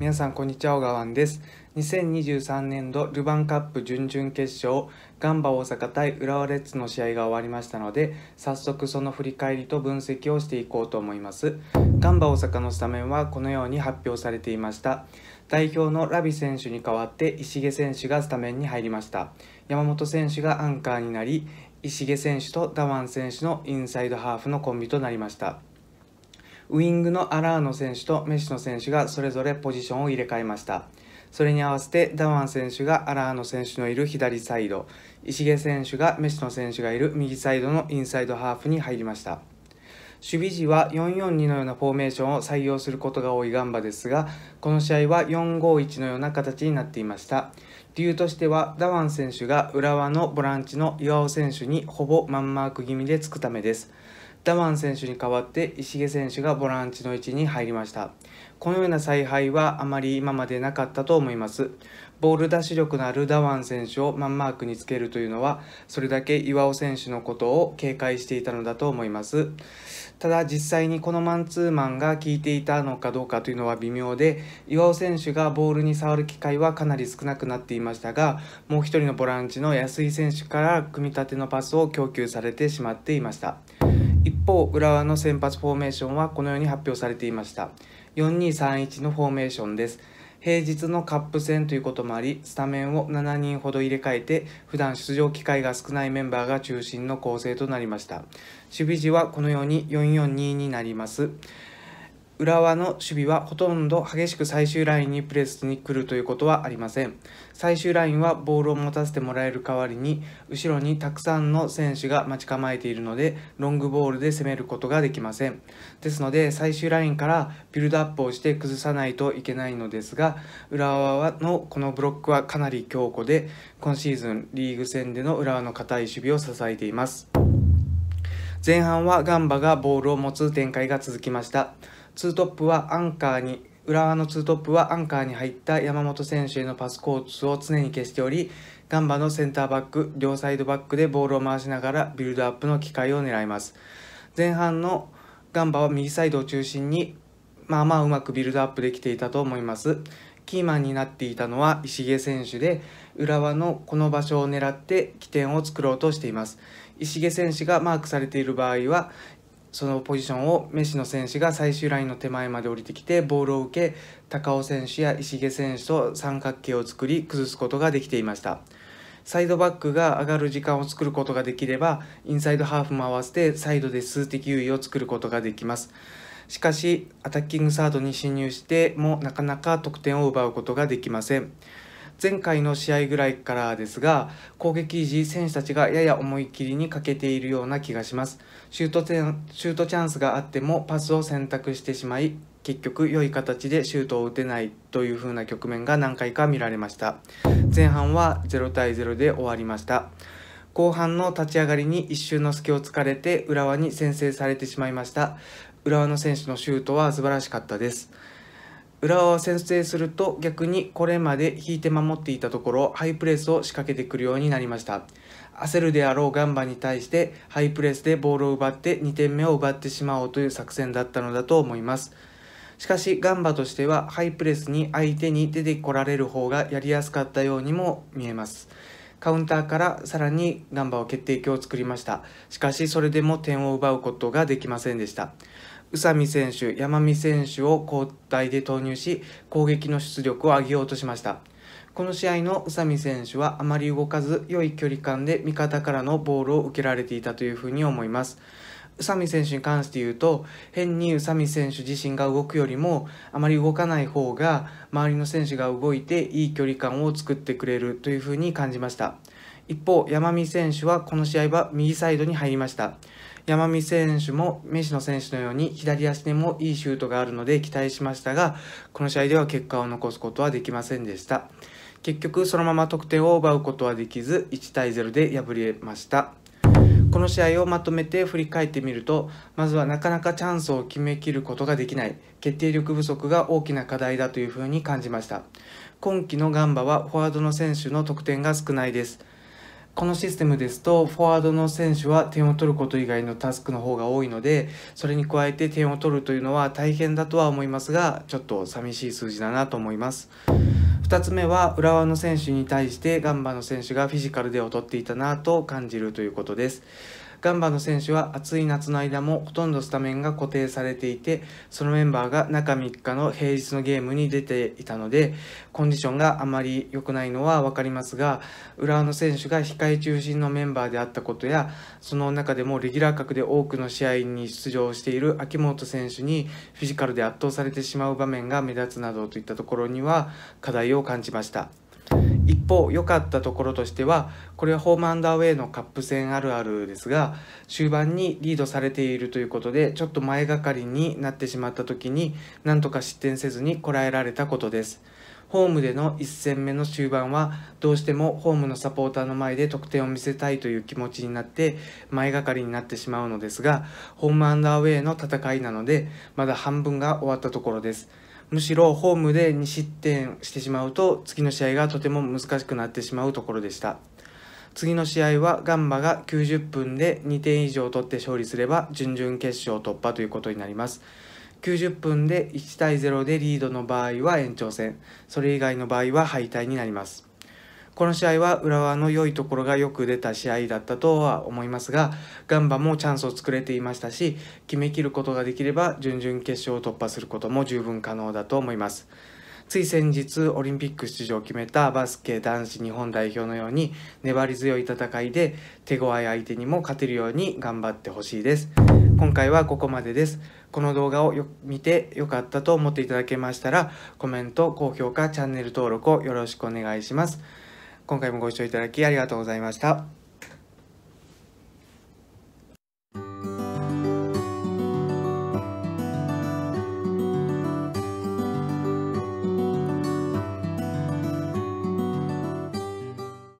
皆さんこんにちは小川です2023年度ルヴァンカップ準々決勝ガンバ大阪対浦和レッズの試合が終わりましたので早速その振り返りと分析をしていこうと思いますガンバ大阪のスタメンはこのように発表されていました代表のラビ選手に代わって石毛選手がスタメンに入りました山本選手がアンカーになり石毛選手とダワン選手のインサイドハーフのコンビとなりましたウイングのアラーノ選手とメッシの選手がそれぞれポジションを入れ替えました。それに合わせてダワン選手がアラーノ選手のいる左サイド、石毛選手がメッシの選手がいる右サイドのインサイドハーフに入りました。守備時は442のようなフォーメーションを採用することが多いガンバですが、この試合は451のような形になっていました。理由としては、ダワン選手が浦和のボランチの岩尾選手にほぼマンマーク気味でつくためです。ダマン選手に代わって石毛選手がボランチの位置に入りましたこのような采配はあまり今までなかったと思いますボール出し力のあるダワン選手をマンマークにつけるというのはそれだけ岩尾選手のことを警戒していたのだと思いますただ実際にこのマンツーマンが効いていたのかどうかというのは微妙で岩尾選手がボールに触る機会はかなり少なくなっていましたがもう一人のボランチの安井選手から組み立てのパスを供給されてしまっていました。一方浦和の先発フォーメーションはこのように発表されていました4231のフォーメーションです平日のカップ戦ということもありスタメンを7人ほど入れ替えて普段出場機会が少ないメンバーが中心の構成となりました守備時はこのように442になります浦和の守備はほとんど激しく最終ラインにプレスに来るということはありません最終ラインはボールを持たせてもらえる代わりに後ろにたくさんの選手が待ち構えているのでロングボールで攻めることができませんですので最終ラインからビルドアップをして崩さないといけないのですが浦和のこのブロックはかなり強固で今シーズンリーグ戦での浦和の堅い守備を支えています前半はガンバがボールを持つ展開が続きました2トップはアンカーに浦和の2トップはアンカーに入った山本選手へのパスコースを常に消しておりガンバのセンターバック両サイドバックでボールを回しながらビルドアップの機会を狙います前半のガンバは右サイドを中心にまあまあうまくビルドアップできていたと思いますキーマンになっていたのは石毛選手で浦和のこの場所を狙って起点を作ろうとしています石毛選手がマークされている場合はそのポジションをメッシの選手が最終ラインの手前まで降りてきてボールを受け高尾選手や石毛選手と三角形を作り崩すことができていましたサイドバックが上がる時間を作ることができればインサイドハーフも合わせてサイドで数的優位を作ることができますしかしアタッキングサードに侵入してもなかなか得点を奪うことができません前回の試合ぐらいからですが攻撃時選手たちがやや思い切りに欠けているような気がしますシュートチャンスがあってもパスを選択してしまい結局良い形でシュートを打てないという風な局面が何回か見られました前半は0対0で終わりました後半の立ち上がりに一瞬の隙を突かれて浦和に先制されてしまいました浦和の選手のシュートは素晴らしかったです。浦和は先制すると逆にこれまで引いて守っていたところハイプレスを仕掛けてくるようになりました焦るであろうガンバに対してハイプレスでボールを奪って2点目を奪ってしまおうという作戦だったのだと思いますしかしガンバとしてはハイプレスに相手に出てこられる方がやりやすかったようにも見えますカウンターからさらにガンバは決定機を作りましたしかしそれでも点を奪うことができませんでした宇佐美選手、山見選手を交代で投入し、攻撃の出力を上げようとしました。この試合の宇佐美選手はあまり動かず、良い距離感で味方からのボールを受けられていたというふうに思います。宇佐美選手に関して言うと、変に宇佐美選手自身が動くよりも、あまり動かない方が、周りの選手が動いていい距離感を作ってくれるというふうに感じました。一方、山見選手はこの試合は右サイドに入りました。山見選手もメッシの選手のように左足にもいいシュートがあるので期待しましたがこの試合では結果を残すことはできませんでした結局そのまま得点を奪うことはできず1対0で敗れましたこの試合をまとめて振り返ってみるとまずはなかなかチャンスを決めきることができない決定力不足が大きな課題だというふうに感じました今季のガンバはフォワードの選手の得点が少ないですこのシステムですと、フォワードの選手は点を取ること以外のタスクの方が多いので、それに加えて点を取るというのは大変だとは思いますが、ちょっと寂しい数字だなと思います。2つ目は浦和の選手に対してガンバの選手がフィジカルで劣っていたなと感じるということです。ガンバの選手は暑い夏の間もほとんどスタメンが固定されていてそのメンバーが中3日の平日のゲームに出ていたのでコンディションがあまり良くないのは分かりますが浦和の選手が控え中心のメンバーであったことやその中でもレギュラー格で多くの試合に出場している秋元選手にフィジカルで圧倒されてしまう場面が目立つなどといったところには課題を感じました。一方良かったところとしてはこれはホームアンダーウェイのカップ戦あるあるですが終盤にリードされているということでちょっと前がかりになってしまった時になんとか失点せずにこらえられたことです。ホームでの1戦目の終盤はどうしてもホームのサポーターの前で得点を見せたいという気持ちになって前がかりになってしまうのですがホームアンダーウェイの戦いなのでまだ半分が終わったところです。むしろホームで2失点してしまうと次の試合がとても難しくなってしまうところでした次の試合はガンバが90分で2点以上取って勝利すれば準々決勝突破ということになります90分で1対0でリードの場合は延長戦それ以外の場合は敗退になりますこの試合は浦和の良いところがよく出た試合だったとは思いますがガンバもチャンスを作れていましたし決めきることができれば準々決勝を突破することも十分可能だと思います。つい先日オリンピック出場を決めたバスケ男子日本代表のように粘り強い戦いで手強い相手にも勝てるように頑張ってほしいです今回はここまでですこの動画を見て良かったと思っていただけましたらコメント高評価チャンネル登録をよろしくお願いします今回もご視聴いただきありがとうございました。